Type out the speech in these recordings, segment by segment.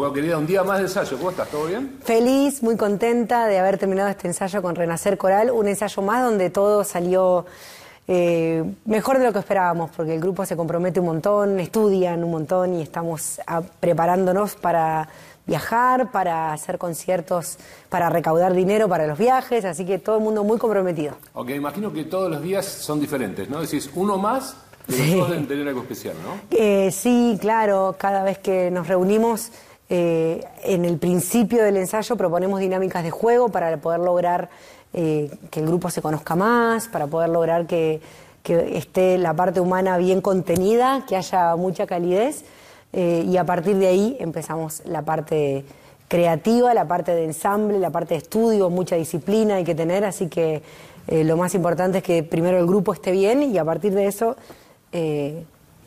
Bueno, querida, un día más de ensayo. ¿Cómo estás? ¿Todo bien? Feliz, muy contenta de haber terminado este ensayo con Renacer Coral. Un ensayo más donde todo salió eh, mejor de lo que esperábamos, porque el grupo se compromete un montón, estudian un montón y estamos ah, preparándonos para viajar, para hacer conciertos, para recaudar dinero para los viajes, así que todo el mundo muy comprometido. Ok, imagino que todos los días son diferentes, ¿no? Decís, uno más pero sí. tener algo especial, ¿no? Eh, sí, claro, cada vez que nos reunimos eh, en el principio del ensayo proponemos dinámicas de juego para poder lograr eh, que el grupo se conozca más, para poder lograr que, esté la parte humana bien contenida, que haya mucha calidez. Eh, y a partir de ahí empezamos la parte creativa, la parte de ensamble, la parte de estudio, mucha disciplina hay que tener, así que lo más importante es que primero el grupo esté bien y a partir de eso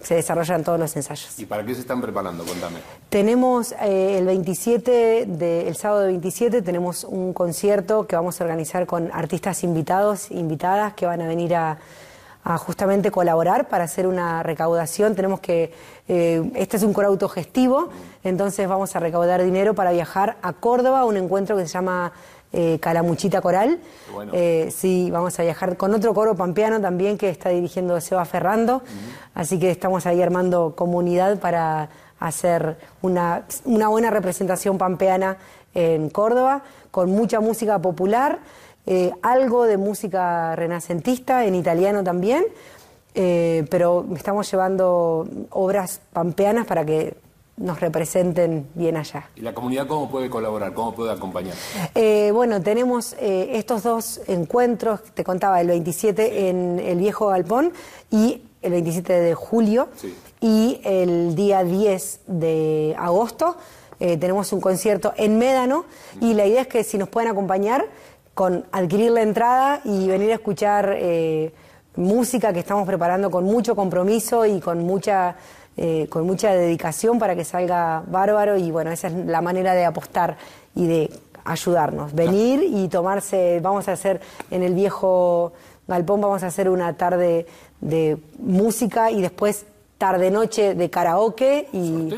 se desarrollan todos los ensayos. ¿Y para qué se están preparando? Cuéntame. Tenemos eh, el 27, de, el sábado 27, tenemos un concierto que vamos a organizar con artistas invitados, invitadas, que van a venir a, justamente colaborar para hacer una recaudación. Tenemos que, eh, este es un coro autogestivo, entonces vamos a recaudar dinero para viajar a Córdoba, un encuentro que se llama eh, Calamuchita Coral. Eh, sí, vamos a viajar con otro coro pampeano también que está dirigiendo Seba Ferrando. Así que estamos ahí armando comunidad para hacer una, buena representación pampeana en Córdoba, con mucha música popular, eh, algo de música renacentista, en italiano también. pero estamos llevando obras pampeanas para que nos representen bien allá. ¿Y la comunidad cómo puede colaborar, cómo puede acompañar? Eh, bueno, tenemos eh, estos dos encuentros, te contaba, el 27 en el Viejo Galpón y el 27 de julio y el día 10 de agosto eh, tenemos un concierto en Médano y la idea es que si nos pueden acompañar con adquirir la entrada y venir a escuchar música que estamos preparando con mucho compromiso y con mucha eh, con mucha dedicación para que salga bárbaro y bueno, esa es la manera de apostar y de ayudarnos, ah. venir y tomarse, vamos a hacer en el viejo galpón, vamos a hacer una tarde de música y después tarde noche de karaoke y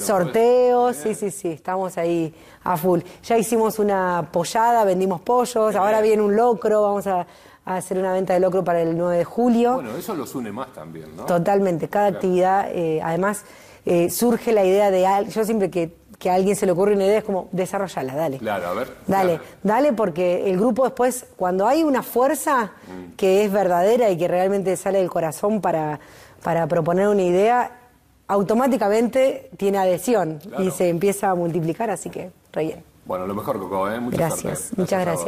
sorteos, sí, sí, sí, estamos ahí a full. Ya hicimos una pollada, vendimos pollos, ahora viene un locro, vamos a, hacer una venta de locro para el 9 de julio. Bueno, eso los une más también, ¿no? Totalmente, cada actividad, eh, además eh, surge la idea de, yo siempre que, a alguien se le ocurre una idea es como, desarrollala, dale. Claro, a ver. Dale, dale porque el grupo después, cuando hay una fuerza mm. que es verdadera y que realmente sale del corazón para para proponer una idea, automáticamente tiene adhesión y se empieza a multiplicar, así que re bien. Bueno, lo mejor, Coco, ¿eh? gracias, muchas gracias.